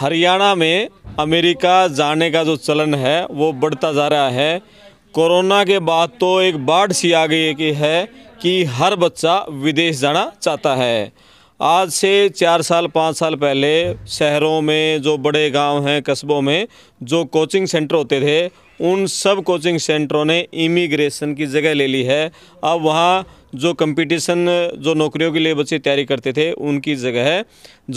हरियाणा में अमेरिका जाने का जो चलन है वो बढ़ता जा रहा है कोरोना के बाद तो एक बाढ़ सी आ गई कि है कि हर बच्चा विदेश जाना चाहता है आज से चार साल पाँच साल पहले शहरों में जो बड़े गांव हैं कस्बों में जो कोचिंग सेंटर होते थे उन सब कोचिंग सेंटरों ने इमिग्रेशन की जगह ले ली है अब वहाँ जो कंपटीशन जो नौकरियों के लिए बच्चे तैयारी करते थे उनकी जगह है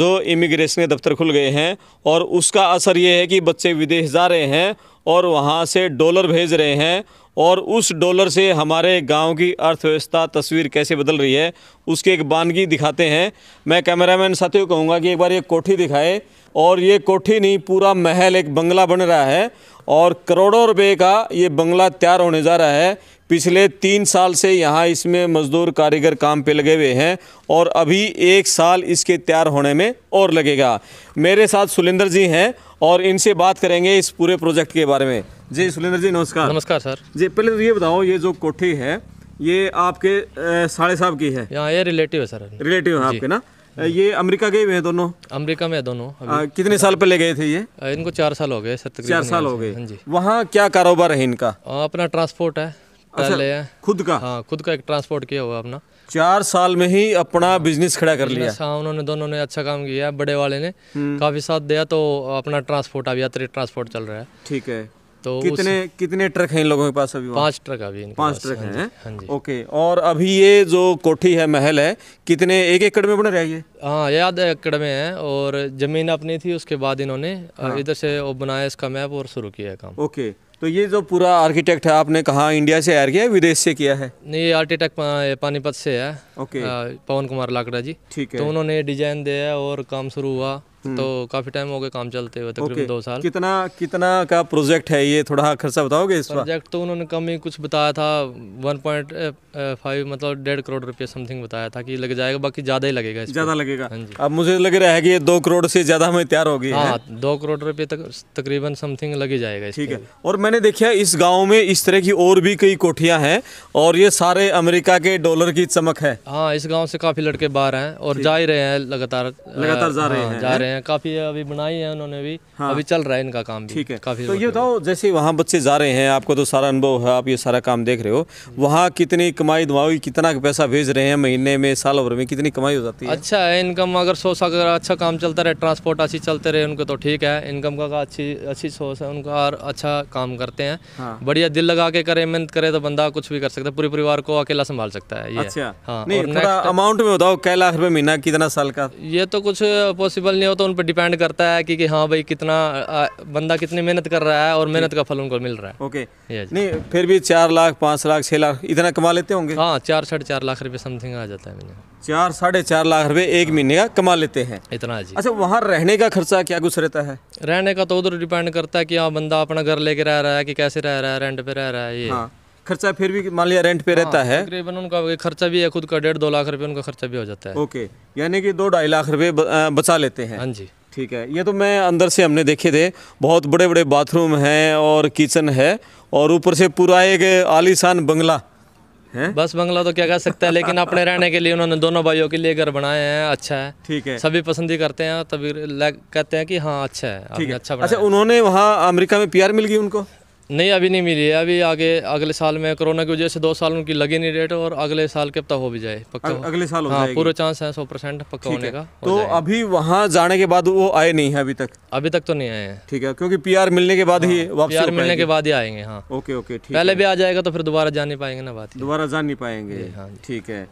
जो इमिग्रेशन के दफ्तर खुल गए हैं और उसका असर ये है कि बच्चे विदेश जा रहे हैं और वहाँ से डॉलर भेज रहे हैं और उस डॉलर से हमारे गांव की अर्थव्यवस्था तस्वीर कैसे बदल रही है उसकी एक बानगी दिखाते हैं मैं कैमरामैन साथियों कहूँगा कि एक बार ये कोठी दिखाए और ये कोठी नहीं पूरा महल एक बंगला बन रहा है और करोड़ों रुपए का ये बंगला तैयार होने जा रहा है पिछले तीन साल से यहाँ इसमें मज़दूर कारीगर काम पे लगे हुए हैं और अभी एक साल इसके तैयार होने में और लगेगा मेरे साथ सुलेंद्र जी हैं और इनसे बात करेंगे इस पूरे प्रोजेक्ट के बारे में जी सुलेंद्र जी नमस्कार नमस्कार सर जी पहले तो ये बताओ ये जो कोठी है ये आपके साढ़े साहब की है यहाँ ये रिलेटिव है सर रिलेटिव है आपके ना ये अमेरिका गए हुए हैं दोनों अमेरिका में दोनों आ, कितने साल पहले गए थे ये इनको चार साल हो गए चार साल हो गए हाँ वहाँ क्या कारोबार है इनका अपना ट्रांसपोर्ट है अच्छा, खुद का हाँ खुद का एक ट्रांसपोर्ट किया हुआ अपना चार साल में ही अपना बिजनेस खड़ा कर लिया हाँ उन्होंने दोनों ने अच्छा काम किया बड़े वाले ने हम्म। काफी साथ दिया तो अपना ट्रांसपोर्ट अब यात्री ट्रांसपोर्ट चल रहा है ठीक है तो कितने कितने ट्रक हैं इन लोगों के पास अभी पांच ट्रक अभी पांच ट्रक हाँ हैं हाँ जी ओके और अभी ये जो कोठी है महल है कितने एक एकड़ में बने रहा है ये हाँ याद एकड़ में है और जमीन अपनी थी उसके बाद इन्होंने हाँ। इधर से बनाया इसका मैप और शुरू किया काम ओके तो ये जो पूरा आर्किटेक्ट है आपने कहा इंडिया से आया है विदेश से किया है नहीं ये आर्किटेक्ट पानीपत से है ओके पवन कुमार लाकड़ा जी ठीक है तो उन्होंने डिजाइन दिया और काम शुरू हुआ हम्म। तो काफी टाइम हो गया काम चलते हुए तकरीबन दो साल कितना कितना का प्रोजेक्ट है ये थोड़ा खर्चा बताओगे इस प्रोजेक्ट तो उन्होंने कम ही कुछ बताया था वन पॉइंट फाइव मतलब डेढ़ करोड़ रुपया समथिंग बताया था कि लग जाएगा बाकी ज्यादा ही लगेगा ज्यादा लगेगा हाँ अब मुझे लग रहा है कि ये दो करोड़ से ज्यादा हमें तैयार होगी हाँ दो करोड़ रुपये तक तकरीबन समथिंग लग ही जाएगा ठीक है और मैंने देखा इस गांव में इस तरह की और भी कई कोठियां हैं और ये सारे अमेरिका के डॉलर की चमक है हाँ इस गांव से काफ़ी लड़के बाहर हैं और जा ही रहे हैं लगातार लगातार जा रहे हाँ, हैं जा रहे हैं काफ़ी अभी बनाई है उन्होंने भी हाँ। अभी चल रहा है इनका काम ठीक है काफ़ी तो ये बताओ जैसे वहाँ बच्चे जा रहे हैं आपको तो सारा अनुभव है आप ये सारा काम देख रहे हो वहाँ कितनी कमाई दुमाई कितना पैसा भेज रहे हैं महीने में साल भर में कितनी कमाई हो जाती है अच्छा है इनकम अगर सोर्स अगर अच्छा काम चलता रहे ट्रांसपोर्ट अच्छी चलते रहे उनको तो ठीक है इनकम का अच्छी अच्छी सोर्स है उनका और अच्छा काम करते हैं हाँ। बढ़िया दिल लगा के करे मेहनत करे तो बंदा कुछ भी कर सकता है पूरे परिवार को अकेला संभाल सकता है ये अमाउंट अच्छा। में हाँ, बताओ कई लाख रुपए महीना कितना साल का ये तो कुछ पॉसिबल नहीं होता तो उन पर डिपेंड करता है की हाँ भाई कितना बंदा कितनी मेहनत कर रहा है और मेहनत का फल उनको मिल रहा है ओके नहीं फिर भी चार लाख पाँच लाख छह लाख इतना कमा लेते होंगे हाँ चार साढ़े चार लाख रुपए समथिंग आ जाता है चार साढ़े चार लाख रुपए एक महीने का कमा लेते हैं इतना जी अच्छा वहाँ रहने का खर्चा क्या कुछ रहता है रहने का तो उधर डिपेंड करता है कि हाँ बंदा अपना घर लेके रह रहा है कि कैसे रह रहा है रेंट पे रह रहा है ये हाँ। खर्चा फिर भी मान लिया रेंट पे हाँ, रहता है तकरीबन उनका खर्चा भी है खुद का डेढ़ दो लाख रुपए उनका खर्चा भी हो जाता है ओके यानी कि दो ढाई लाख रुपए बचा लेते हैं हाँ जी ठीक है ये तो मैं अंदर से हमने देखे थे बहुत बड़े बड़े बाथरूम हैं और किचन है और ऊपर से पूरा एक आलीशान बंगला है? बस बंगला तो क्या कह सकते हैं लेकिन अपने रहने के लिए उन्होंने दोनों भाइयों के लिए घर बनाए हैं अच्छा है ठीक है सभी पसंद ही करते हैं तभी कहते हैं कि हाँ अच्छा है ठीक है अच्छा अच्छा उन्होंने वहाँ अमेरिका में पीआर मिल गई उनको नहीं अभी नहीं मिली है अभी आगे अगले साल में कोरोना की वजह से दो साल उनकी लगी नहीं डेट और अगले साल के हो भी जाए पक्का अग, अगले साल हो हाँ, पूरा चांस है सौ परसेंट पक्का होने का हो तो अभी वहाँ जाने के बाद वो आए नहीं है अभी तक अभी तक तो नहीं आए हैं ठीक है क्योंकि पीआर मिलने के बाद ही हाँ, पीआर मिलने के बाद ही आएंगे हाँ ओके ओके पहले भी आ जाएगा तो फिर दोबारा जा नहीं पाएंगे ना बात दोबारा जा नहीं पाएंगे हाँ, ठीक है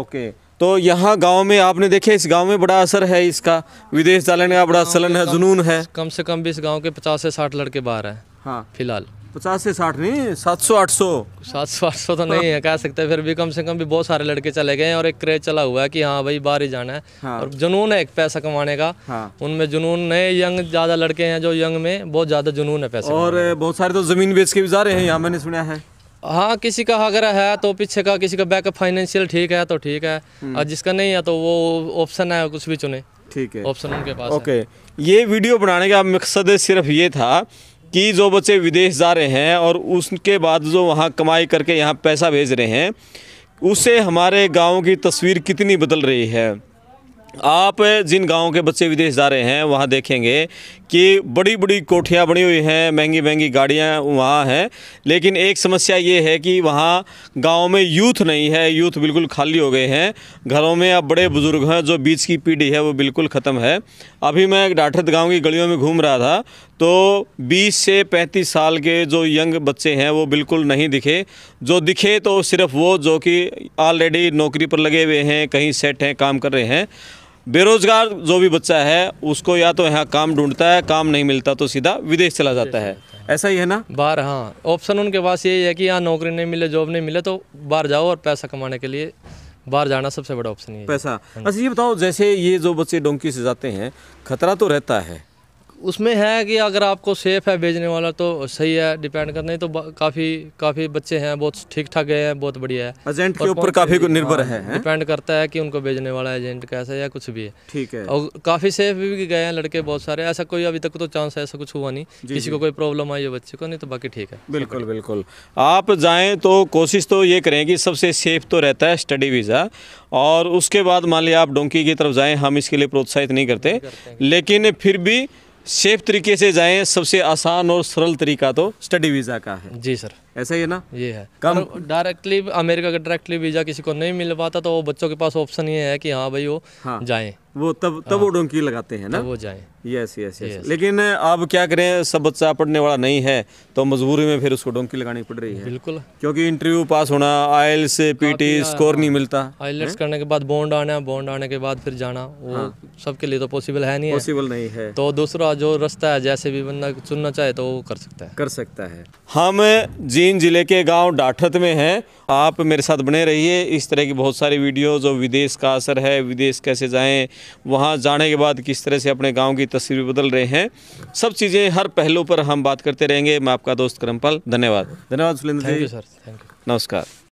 ओके तो यहाँ गांव में आपने देखे इस गांव में बड़ा असर है इसका विदेश जाने का बड़ा सलन है जुनून है कम से कम भी इस गांव के पचास से साठ लड़के बाहर है हाँ फिलहाल पचास से साठ नहीं सात सौ आठ सौ सात सौ आठ सौ तो नहीं है कह सकते फिर भी कम से कम भी बहुत सारे लड़के चले गए और एक क्रेज चला हुआ है कि हाँ भाई बाहर ही जाना है हाँ। और जुनून है एक पैसा कमाने का हाँ। उनमें जुनून नए यंग ज्यादा लड़के हैं जो यंग में बहुत ज्यादा जुनून है पैसा और बहुत सारे तो जमीन बेच के भी जा रहे हैं यहाँ मैंने सुना है हाँ किसी का अगर है तो पीछे का किसी का बैकअप फाइनेंशियल ठीक है तो ठीक है हम्म। और जिसका नहीं है तो वो ऑप्शन है कुछ भी चुने ठीक है ऑप्शन उनके पास ओके ये वीडियो बनाने का मकसद सिर्फ ये था कि जो बच्चे विदेश जा रहे हैं और उसके बाद जो वहाँ कमाई करके यहाँ पैसा भेज रहे हैं उससे हमारे गाँव की तस्वीर कितनी बदल रही है आप जिन गाँव के बच्चे विदेश जा रहे हैं वहाँ देखेंगे कि बड़ी बड़ी कोठियाँ बनी हुई हैं महंगी महंगी गाड़ियाँ वहाँ हैं लेकिन एक समस्या ये है कि वहाँ गाँव में यूथ नहीं है यूथ बिल्कुल खाली हो गए हैं घरों में अब बड़े बुज़ुर्ग हैं जो बीच की पीढ़ी है वो बिल्कुल ख़त्म है अभी मैं डाठत गाँव की गलियों में घूम रहा था तो 20 से 35 साल के जो यंग बच्चे हैं वो बिल्कुल नहीं दिखे जो दिखे तो सिर्फ वो जो कि ऑलरेडी नौकरी पर लगे हुए हैं कहीं सेट हैं काम कर रहे हैं बेरोज़गार जो भी बच्चा है उसको या तो यहाँ काम ढूंढता है काम नहीं मिलता तो सीधा विदेश चला जाता है ऐसा ही है ना बाहर हाँ ऑप्शन उनके पास यही है कि यहाँ नौकरी नहीं मिले जॉब नहीं मिले तो बाहर जाओ और पैसा कमाने के लिए बाहर जाना सबसे बड़ा ऑप्शन है पैसा हाँ। अच्छा ये बताओ जैसे ये जो बच्चे डोंकी से जाते हैं खतरा तो रहता है उसमें है कि अगर आपको सेफ़ है भेजने वाला तो सही है डिपेंड कर नहीं तो काफ़ी काफ़ी बच्चे हैं बहुत ठीक ठाक गए हैं बहुत बढ़िया है एजेंट के ऊपर काफ़ी निर्भर है, डिपेंड हाँ, करता है कि उनको भेजने वाला एजेंट कैसा है या कुछ भी है ठीक है और काफ़ी सेफ भी गए हैं लड़के बहुत सारे ऐसा कोई अभी तक तो चांस ऐसा कुछ हुआ नहीं किसी को कोई प्रॉब्लम आई है बच्चे को नहीं तो बाकी ठीक है बिल्कुल बिल्कुल आप जाएँ तो कोशिश तो ये करें कि सबसे सेफ तो रहता है स्टडी वीज़ा और उसके बाद मान लिया आप डोंकी की तरफ जाएँ हम इसके लिए प्रोत्साहित नहीं करते लेकिन फिर भी सेफ तरीके से जाएं सबसे आसान और सरल तरीका तो स्टडी वीज़ा का है जी सर ऐसा ही है ना ये है कम डायरेक्टली अमेरिका का डायरेक्टली वीजा किसी को नहीं मिल पाता तो वो बच्चों के पास ऑप्शन ये है कि हाँ भाई वो हाँ, जाए वो तब तब हाँ, वो डोंकी लगाते हैं ना वो जाए यस यस यस लेकिन अब क्या करें सब बच्चा पढ़ने वाला नहीं है तो मजबूरी में फिर उसको डोंकी लगानी पड़ रही है बिल्कुल क्योंकि इंटरव्यू पास होना से पीटी स्कोर नहीं मिलता आईलेट्स हाँ? करने के बाद बॉन्ड आना बॉन्ड आने के बाद फिर जाना वो हाँ। सबके लिए तो पॉसिबल है नहीं पॉसिबल नहीं है तो दूसरा जो रास्ता है जैसे भी बंदा चुनना चाहे तो वो कर सकता है कर सकता है हम जी उज्जैन ज़िले के गांव डाठत में हैं आप मेरे साथ बने रहिए इस तरह की बहुत सारी वीडियो जो विदेश का असर है विदेश कैसे जाएं वहां जाने के बाद किस तरह से अपने गांव की तस्वीर बदल रहे हैं सब चीज़ें हर पहलू पर हम बात करते रहेंगे मैं आपका दोस्त करमपाल धन्यवाद धन्यवाद सुलेंद्र जी सर नमस्कार